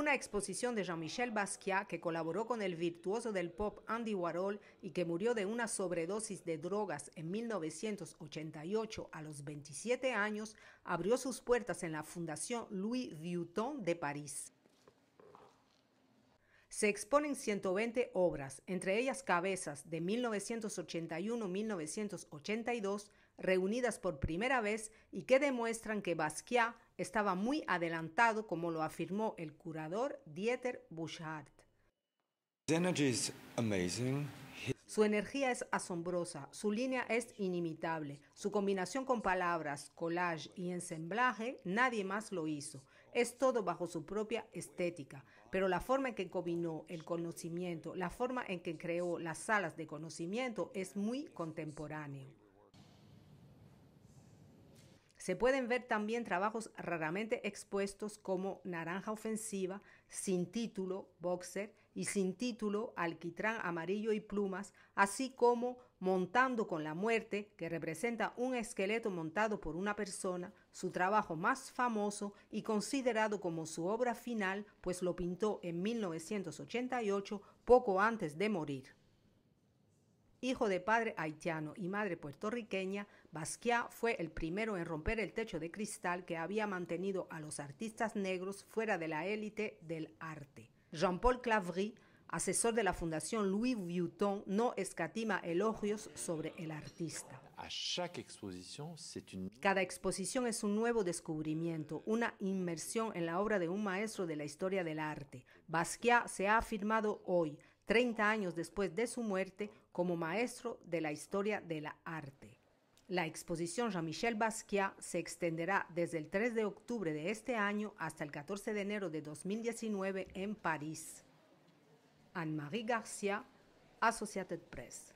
una exposición de Jean-Michel Basquiat que colaboró con el virtuoso del pop Andy Warhol y que murió de una sobredosis de drogas en 1988 a los 27 años, abrió sus puertas en la Fundación Louis Vuitton de París se exponen 120 obras, entre ellas cabezas de 1981-1982, reunidas por primera vez y que demuestran que Basquiat estaba muy adelantado, como lo afirmó el curador Dieter Bouchard. Su energía es asombrosa, su línea es inimitable, su combinación con palabras, collage y ensamblaje nadie más lo hizo. Es todo bajo su propia estética, pero la forma en que combinó el conocimiento, la forma en que creó las salas de conocimiento es muy contemporáneo. Se pueden ver también trabajos raramente expuestos como Naranja Ofensiva, Sin Título, Boxer, y sin título, alquitrán amarillo y plumas, así como Montando con la muerte, que representa un esqueleto montado por una persona, su trabajo más famoso y considerado como su obra final, pues lo pintó en 1988, poco antes de morir. Hijo de padre haitiano y madre puertorriqueña, Basquiat fue el primero en romper el techo de cristal que había mantenido a los artistas negros fuera de la élite del arte. Jean-Paul Clavry, asesor de la Fundación Louis Vuitton, no escatima elogios sobre el artista. Cada exposición es un nuevo descubrimiento, una inmersión en la obra de un maestro de la historia del arte. Basquiat se ha afirmado hoy, 30 años después de su muerte, como maestro de la historia del arte. La exposición Jean-Michel Basquiat se extenderá desde el 3 de octubre de este año hasta el 14 de enero de 2019 en París. Anne-Marie Garcia, Associated Press.